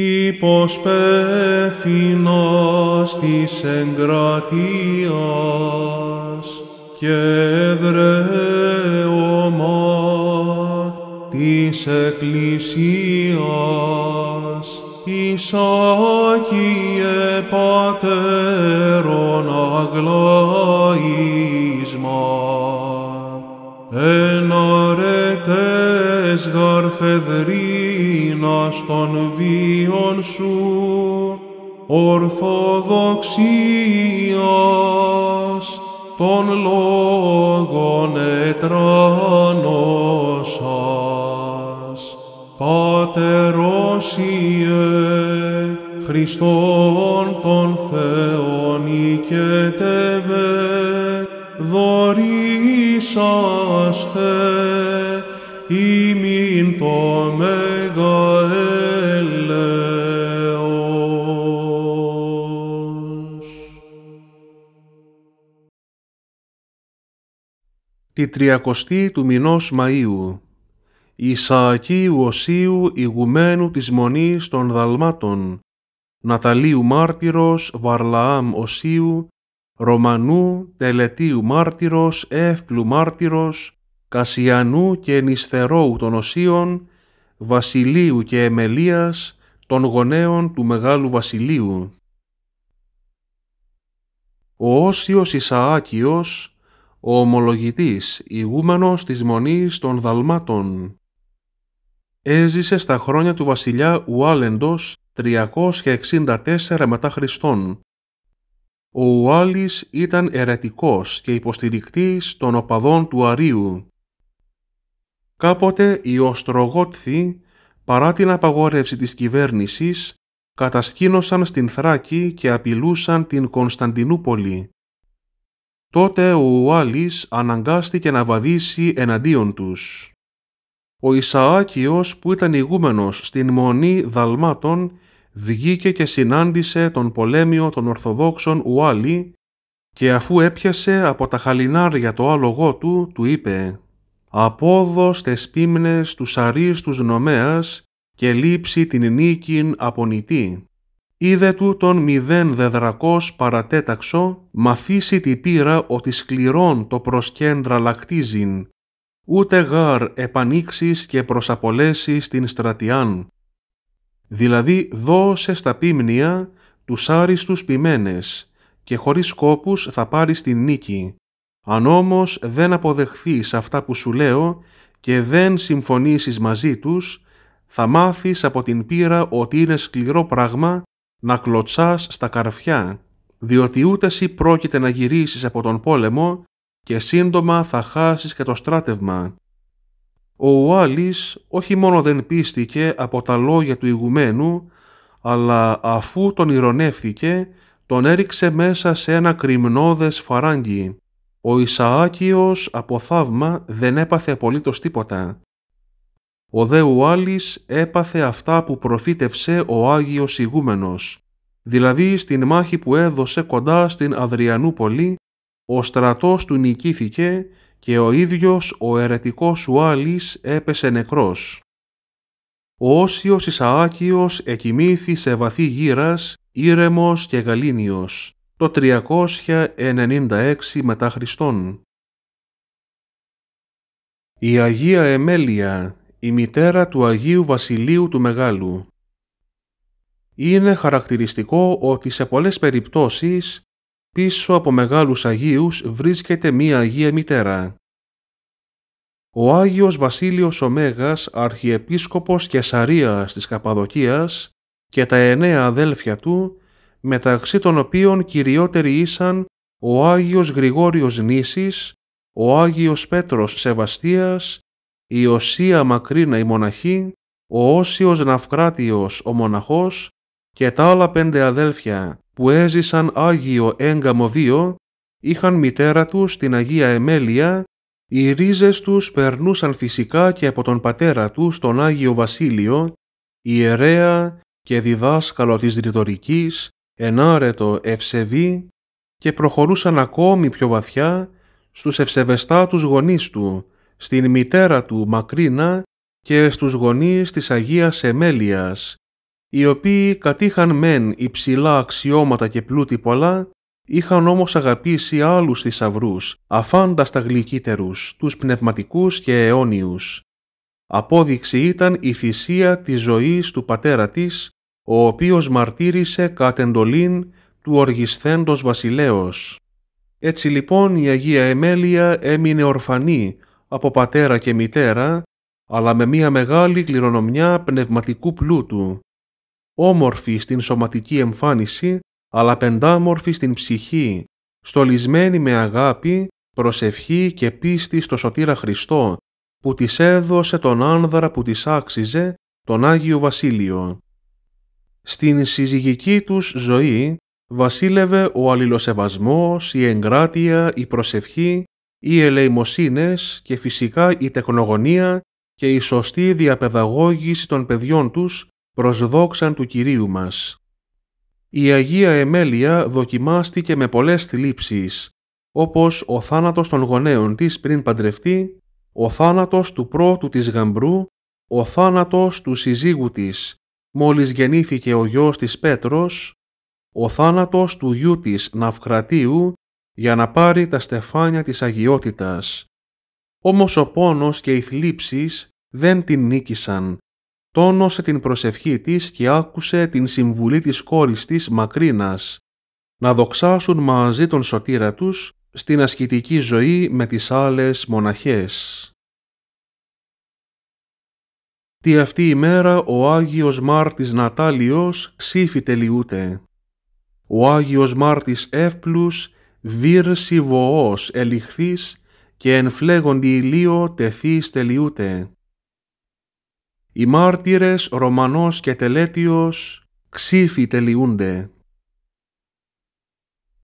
τύπος πέφινος της εγκρατείας και δρέωμα της Εκκλησίας. Ισάκιε πατέρων αγλαίσμα, εναρετές γαρφεδροί των βίων σου, ορθοδοξίας των λόγων ετρανώσας. Πατερόσιε, Χριστόν τον Θεόν οικετεύε, δωρήσαστε ημίν το με τη τριακοστή του μηνός Μαΐου, Ισαακίου Οσίου ηγουμένου της Μονής των Δαλμάτων, Ναταλίου Μάρτυρος Βαρλαάμ Οσίου, Ρωμανού Τελετίου Μάρτυρος Εύπλου Μάρτυρος, Κασιανού και Νισθερόου των Οσίων, Βασιλείου και Εμελίας, των γονέων του Μεγάλου Βασιλείου. Ο Όσιος Ισαάκιος, ο ομολογητής, ηγούμενος της μονής των Δαλμάτων. Έζησε στα χρόνια του βασιλιά Ουάλεντος 364 μετά Χριστόν. Ο Ουάλης ήταν ερετικός και υποστηρικτής των οπαδών του Αρίου. Κάποτε οι Οστρογότθοι, παρά την απαγόρευση της κυβέρνησης, κατασκήνωσαν στην Θράκη και απειλούσαν την Κωνσταντινούπολη. Τότε ο Ουάλης αναγκάστηκε να βαδίσει εναντίον τους. Ο Ισαάκιος που ήταν ηγούμενος στην μονή δαλμάτων βγήκε και συνάντησε τον πολέμιο των Ορθοδόξων Ουάλι και αφού έπιασε από τα χαλινάρια το άλογό του, του είπε «Απόδος τες πίμνες τους αριστούς νομέας και λείψει την νίκην απονητή». Είδε του τον μηδέν δεδρακός παρατέταξο, μαθήσει τη πύρα ότι σκληρών το προσκέντρα λακτίζειν, ούτε γάρ επανήξεις και προσαπολέσεις την στρατιάν. Δηλαδή δώσε στα πίμνια τους άριστους ποιμένες και χωρίς σκόπους θα πάρεις την νίκη. Αν όμως δεν αποδεχθείς αυτά που σου λέω και δεν συμφωνήσεις μαζί τους, θα μάθεις από την πείρα ότι είναι σκληρό πράγμα να κλωτσάς στα καρφιά, διότι ούτες εσύ πρόκειται να γυρίσεις από τον πόλεμο και σύντομα θα χάσεις και το στράτευμα. Ο Ουάλης όχι μόνο δεν πίστηκε από τα λόγια του ηγουμένου, αλλά αφού τον ηρωνεύθηκε, τον έριξε μέσα σε ένα κρυμνώδες φαράγγι. Ο Ισαάκιος από θαύμα δεν έπαθε απολύτως τίποτα. Ο δε Ουάλης έπαθε αυτά που προφήτευσε ο Άγιος Ηγούμενος, δηλαδή στην μάχη που έδωσε κοντά στην Αδριανούπολη, ο στρατός του νικήθηκε και ο ίδιος ο αιρετικός Ουάλης έπεσε νεκρός. Ο Όσιος Ισαάκιος εκοιμήθη σε βαθύ γύρας, ήρεμος και γαλήνιος, το 396 μετά Χριστόν. Η Αγία Εμέλεια η μητέρα του Αγίου Βασιλείου του Μεγάλου. Είναι χαρακτηριστικό ότι σε πολλές περιπτώσεις πίσω από μεγάλους Αγίους βρίσκεται μία Αγία Μητέρα. Ο Άγιος Βασίλειος Ωμέγας, Αρχιεπίσκοπος Κεσαρίας της Καπαδοκίας και τα εννέα αδέλφια του, μεταξύ των οποίων κυριότεροι ήσαν ο Άγιος Γρηγόριος Νήσης, ο Άγιος Πέτρος Σεβαστίας, η Οσία Μακρίνα η μοναχή, ο Όσιος Ναυκράτιος ο μοναχός και τα άλλα πέντε αδέλφια που έζησαν Άγιο έγκαμο βίο, είχαν μητέρα τους την Αγία Εμέλεια, οι ρίζες τους περνούσαν φυσικά και από τον πατέρα τους τον Άγιο Βασίλειο, ιερέα και διδάσκαλο της ρητορικής, ενάρετο ευσεβή και προχωρούσαν ακόμη πιο βαθιά στους ευσεβεστά τους γονείς του, στην μητέρα του Μακρίνα και στους γονείς της Αγίας Εμέλειας, οι οποίοι κατήχαν μεν υψηλά αξιώματα και πλούτη πολλά, είχαν όμως αγαπήσει άλλους θησαυρούς, αφάνταστα τα γλυκύτερους, τους πνευματικούς και αιώνιους. Απόδειξη ήταν η θυσία της ζωής του πατέρα της, ο οποίος μαρτύρησε κατ' εντολήν του οργισθέντος βασιλέως. Έτσι λοιπόν η Αγία Εμέλεια έμεινε ορφανή από πατέρα και μητέρα, αλλά με μια μεγάλη κληρονομιά πνευματικού πλούτου, όμορφη στην σωματική εμφάνιση, αλλά πεντάμορφη στην ψυχή, στολισμένη με αγάπη, προσευχή και πίστη στο Σωτήρα Χριστό, που της έδωσε τον άνδρα που της άξιζε, τον Άγιο Βασίλειο. Στην συζυγική τους ζωή βασίλευε ο αλληλοσεβασμός, η εγκράτεια, η προσευχή, οι ελεημοσύνες και φυσικά η τεχνογονία και η σωστή διαπαιδαγώγηση των παιδιών τους προσδόξαν του Κυρίου μας. Η Αγία Εμέλεια δοκιμάστηκε με πολλές θλίψεις, όπως ο θάνατος των γονέων της πριν παντρευτεί, ο θάνατος του πρώτου της γαμπρού, ο θάνατος του συζύγου της, μόλις γεννήθηκε ο γιος της Πέτρος, ο θάνατος του γιού της Ναυκρατίου για να πάρει τα στεφάνια της αγιότητας. Όμως ο πόνος και οι θλίψεις δεν την νίκησαν. Τόνωσε την προσευχή της και άκουσε την συμβουλή της κόρης της Μακρίνας να δοξάσουν μαζί τον σωτήρα τους στην ασκητική ζωή με τις άλλες μοναχές. Τη αυτή η μέρα ο Άγιος Μάρτης Νατάλιος ξύφη τελειούται. Ο Άγιος Μάρτης Εύπλους βύρσι βοός ελιχθείς και εν φλέγοντι ηλίο τεθείς τελειούτε. Οι μάρτυρες Ρωμανός και Τελέτιος ξύφι τελειούνται.